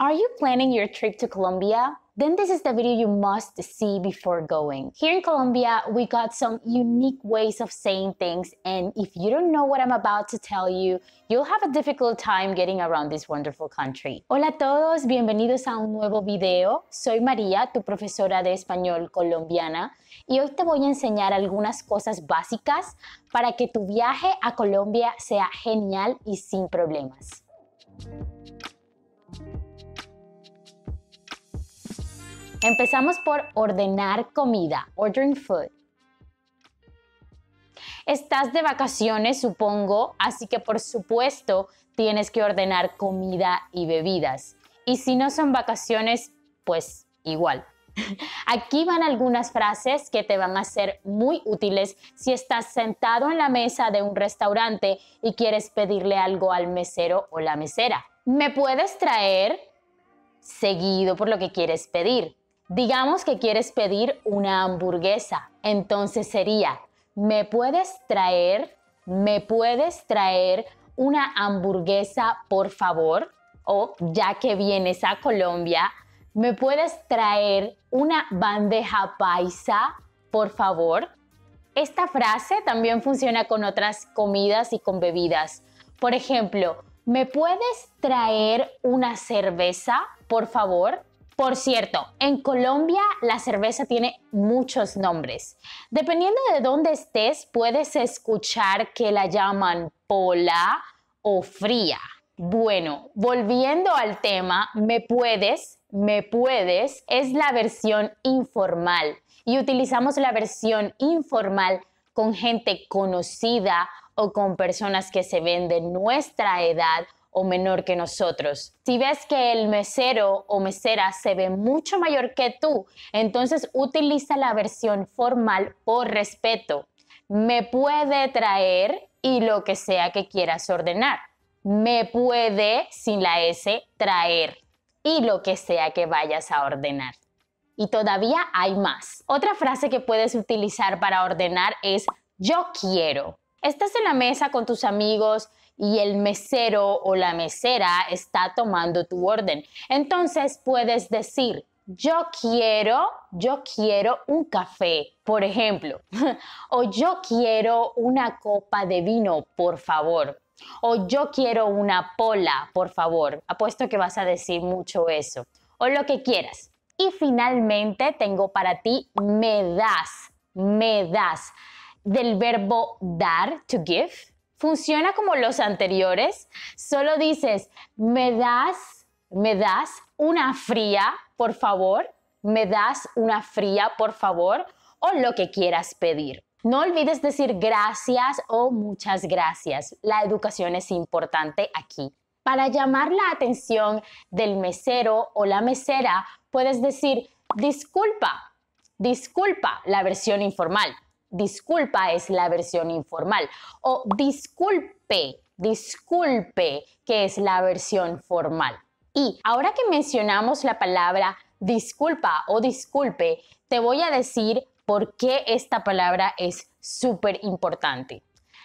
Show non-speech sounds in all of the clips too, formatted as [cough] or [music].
Are you planning your trip to Colombia? Then this is the video you must see before going. Here in Colombia, we got some unique ways of saying things and if you don't know what I'm about to tell you, you'll have a difficult time getting around this wonderful country. Hola a todos, bienvenidos a un nuevo video. Soy María, tu profesora de español colombiana y hoy te voy a enseñar algunas cosas básicas para que tu viaje a Colombia sea genial y sin problemas. Empezamos por ordenar comida, ordering food. Estás de vacaciones, supongo, así que por supuesto tienes que ordenar comida y bebidas. Y si no son vacaciones, pues igual. [laughs] Aquí van algunas frases que te van a ser muy útiles si estás sentado en la mesa de un restaurante y quieres pedirle algo al mesero o la mesera. ¿Me puedes traer? Seguido por lo que quieres pedir. Digamos que quieres pedir una hamburguesa, entonces sería, ¿me puedes traer, me puedes traer una hamburguesa, por favor? O ya que vienes a Colombia, ¿me puedes traer una bandeja paisa, por favor? Esta frase también funciona con otras comidas y con bebidas. Por ejemplo, ¿me puedes traer una cerveza, por favor? Por cierto, en Colombia la cerveza tiene muchos nombres. Dependiendo de dónde estés, puedes escuchar que la llaman pola o fría. Bueno, volviendo al tema, me puedes, me puedes, es la versión informal y utilizamos la versión informal con gente conocida o con personas que se ven de nuestra edad o menor que nosotros. Si ves que el mesero o mesera se ve mucho mayor que tú, entonces utiliza la versión formal por respeto. Me puede traer y lo que sea que quieras ordenar. Me puede, sin la S, traer y lo que sea que vayas a ordenar. Y todavía hay más. Otra frase que puedes utilizar para ordenar es yo quiero. Estás en la mesa con tus amigos y el mesero o la mesera está tomando tu orden. Entonces puedes decir, yo quiero, yo quiero un café, por ejemplo, [laughs] o yo quiero una copa de vino, por favor. O yo quiero una pola, por favor. Apuesto que vas a decir mucho eso. O lo que quieras. Y finalmente tengo para ti me das, me das, del verbo dar, to give, funciona como los anteriores, solo dices, me das, me das una fría, por favor, me das una fría, por favor, o lo que quieras pedir. No olvides decir gracias o muchas gracias. La educación es importante aquí. Para llamar la atención del mesero o la mesera, puedes decir disculpa, disculpa, la versión informal disculpa es la versión informal. O disculpe, disculpe, que es la versión formal. Y ahora que mencionamos la palabra disculpa o disculpe, te voy a decir por qué esta palabra es súper importante.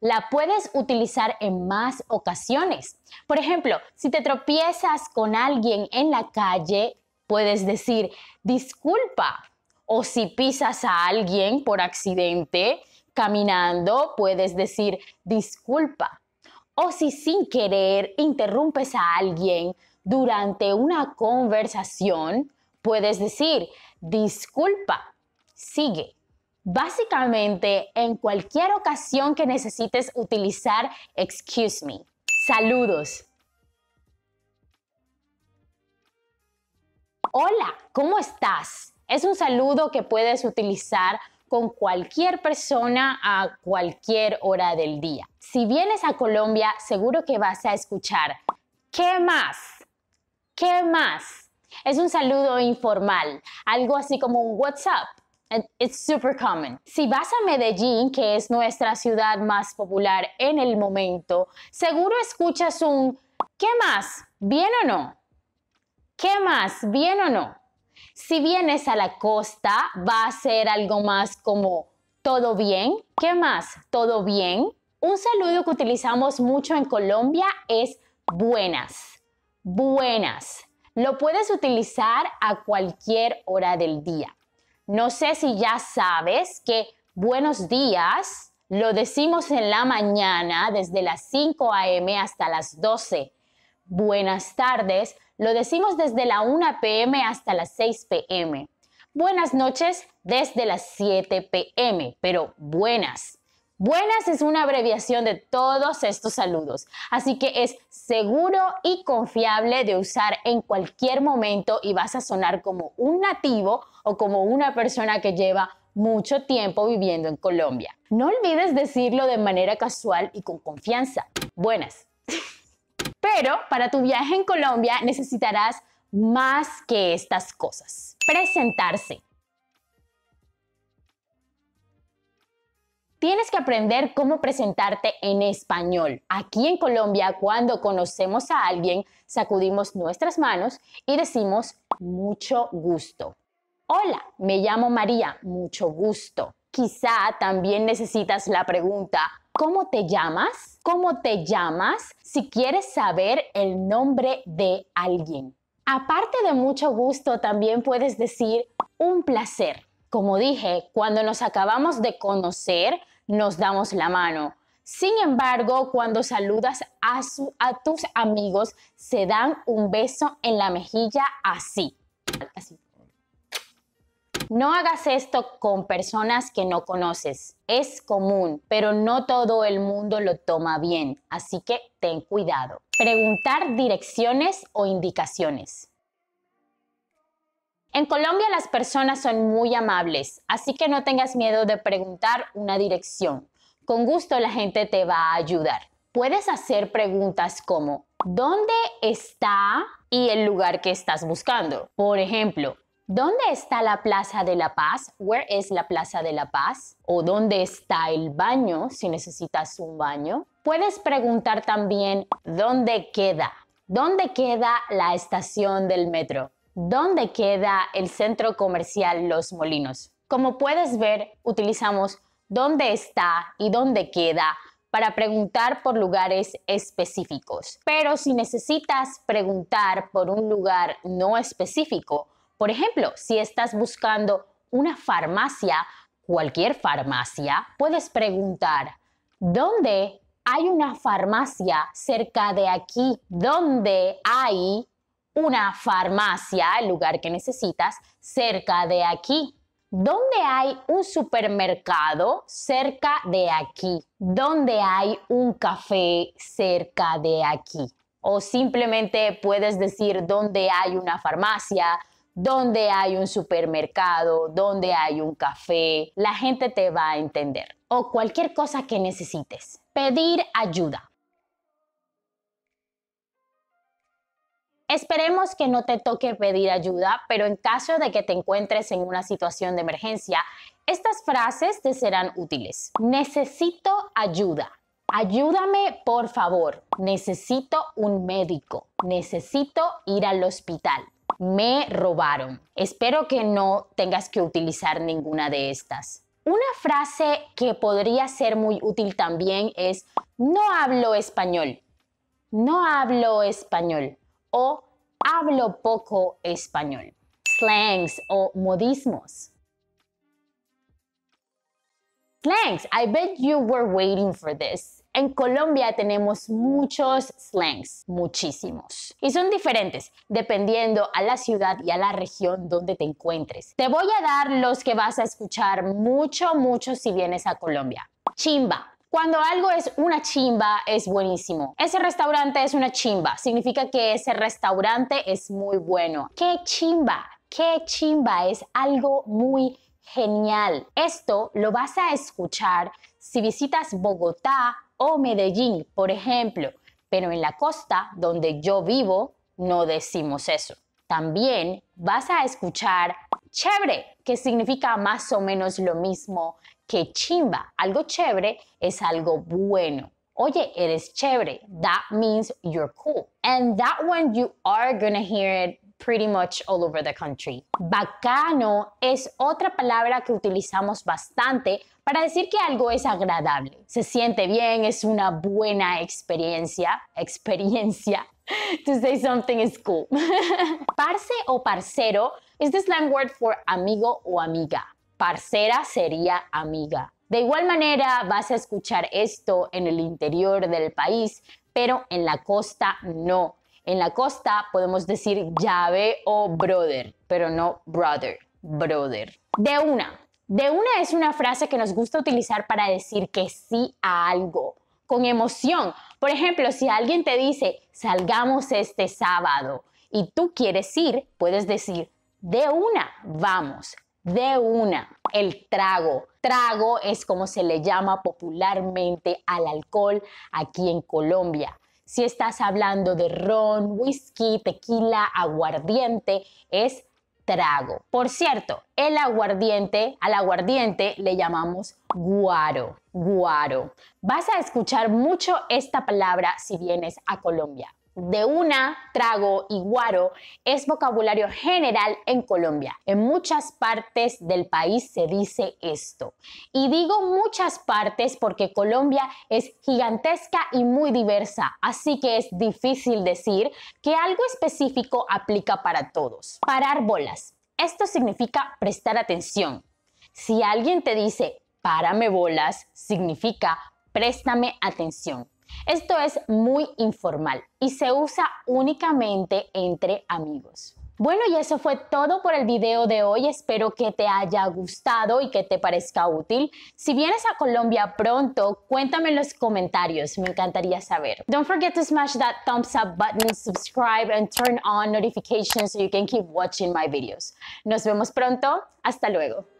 La puedes utilizar en más ocasiones. Por ejemplo, si te tropiezas con alguien en la calle, puedes decir disculpa o si pisas a alguien por accidente caminando, puedes decir disculpa. O si sin querer interrumpes a alguien durante una conversación, puedes decir disculpa, sigue. Básicamente, en cualquier ocasión que necesites utilizar excuse me. Saludos. Hola, ¿cómo estás? Es un saludo que puedes utilizar con cualquier persona a cualquier hora del día. Si vienes a Colombia, seguro que vas a escuchar, ¿qué más? ¿Qué más? Es un saludo informal, algo así como un WhatsApp. It's super common. Si vas a Medellín, que es nuestra ciudad más popular en el momento, seguro escuchas un ¿qué más? ¿Bien o no? ¿Qué más? ¿Bien o no? Si vienes a la costa, va a ser algo más como todo bien. ¿Qué más? Todo bien. Un saludo que utilizamos mucho en Colombia es buenas. Buenas. Lo puedes utilizar a cualquier hora del día. No sé si ya sabes que buenos días lo decimos en la mañana desde las 5 a.m. hasta las 12 buenas tardes lo decimos desde la 1 pm hasta las 6 pm. Buenas noches desde las 7 pm, pero buenas. Buenas es una abreviación de todos estos saludos, así que es seguro y confiable de usar en cualquier momento y vas a sonar como un nativo o como una persona que lleva mucho tiempo viviendo en Colombia. No olvides decirlo de manera casual y con confianza. Buenas. Pero para tu viaje en Colombia necesitarás más que estas cosas. Presentarse. Tienes que aprender cómo presentarte en español. Aquí en Colombia, cuando conocemos a alguien, sacudimos nuestras manos y decimos mucho gusto. Hola, me llamo María, mucho gusto. Quizá también necesitas la pregunta ¿Cómo te llamas? ¿Cómo te llamas? Si quieres saber el nombre de alguien. Aparte de mucho gusto, también puedes decir un placer. Como dije, cuando nos acabamos de conocer, nos damos la mano. Sin embargo, cuando saludas a, tus amigos, se dan un beso en la mejilla así. así. No hagas esto con personas que no conoces. Es común, pero no todo el mundo lo toma bien, así que ten cuidado. Preguntar direcciones o indicaciones. En Colombia las personas son muy amables, así que no tengas miedo de preguntar una dirección. Con gusto la gente te va a ayudar. Puedes hacer preguntas como ¿dónde está y el lugar que estás buscando? Por ejemplo, ¿Dónde está la Plaza de la Paz? Where is la Plaza de la Paz? ¿O dónde está el baño si necesitas un baño? Puedes preguntar también ¿dónde queda? ¿Dónde queda la estación del metro? ¿Dónde queda el centro comercial Los Molinos? Como puedes ver, utilizamos dónde está y dónde queda para preguntar por lugares específicos. Pero si necesitas preguntar por un lugar no específico, por ejemplo, si estás buscando una farmacia, cualquier farmacia, puedes preguntar, ¿dónde hay una farmacia cerca de aquí? ¿Dónde hay una farmacia, el lugar que necesitas, cerca de aquí? ¿Dónde hay un supermercado cerca de aquí? ¿Dónde hay un café cerca de aquí? O simplemente puedes decir dónde hay una farmacia, donde hay un supermercado, donde hay un café, la gente te va a entender. O cualquier cosa que necesites. Pedir ayuda. Esperemos que no te toque pedir ayuda, pero en caso de que te encuentres en una situación de emergencia, estas frases te serán útiles. Necesito ayuda. Ayúdame, por favor. Necesito un médico. Necesito ir al hospital me robaron. Espero que no tengas que utilizar ninguna de estas. Una frase que podría ser muy útil también es no hablo español, no hablo español o hablo poco español. Slangs o modismos. Slangs, I bet you were waiting for this. En Colombia tenemos muchos slangs, muchísimos. Y son diferentes dependiendo a la ciudad y a la región donde te encuentres. Te voy a dar los que vas a escuchar mucho, mucho si vienes a Colombia. Chimba, cuando algo es una chimba, es buenísimo. Ese restaurante es una chimba. Significa que ese restaurante es muy bueno. ¡Qué chimba! ¡Qué chimba! Es algo muy genial. Esto lo vas a escuchar si visitas Bogotá, o Medellín, por ejemplo, pero en la costa donde yo vivo no decimos eso. También vas a escuchar chévere, que significa más o menos lo mismo que chimba. Algo chévere es algo bueno. Oye, eres chévere. That means you're cool. And that one you are gonna hear it pretty much all over the country. Bacano es otra palabra que utilizamos bastante para decir que algo es agradable. Se siente bien, es una buena experiencia, experiencia. [laughs] To say something is cool. [laughs] Parce o parcero is the slang word for amigo o amiga. Parcera sería amiga. De igual manera vas a escuchar esto en el interior del país, pero en la costa no. En la costa podemos decir llave o brother, pero no brother, brother. De una. De una es una frase que nos gusta utilizar para decir que sí a algo, con emoción. Por ejemplo, si alguien te dice, salgamos este sábado y tú quieres ir, puedes decir, de una, vamos, de una. El trago. Trago es como se le llama popularmente al alcohol aquí en Colombia. Si estás hablando de ron, whisky, tequila, aguardiente, es trago. Por cierto, el aguardiente, al aguardiente le llamamos guaro, guaro. Vas a escuchar mucho esta palabra si vienes a Colombia de una, trago y guaro es vocabulario general en Colombia. En muchas partes del país se dice esto. Y digo muchas partes porque Colombia es gigantesca y muy diversa, así que es difícil decir que algo específico aplica para todos. Parar bolas. Esto significa prestar atención. Si alguien te dice, párame bolas, significa préstame atención. Esto es muy informal y se usa únicamente entre amigos. Bueno, y eso fue todo por el video de hoy. Espero que te haya gustado y que te parezca útil. Si vienes a Colombia pronto, cuéntame en los comentarios. Me encantaría saber. Don't forget to smash that thumbs up button, subscribe and turn on notifications so you can keep watching my videos. Nos vemos pronto. Hasta luego.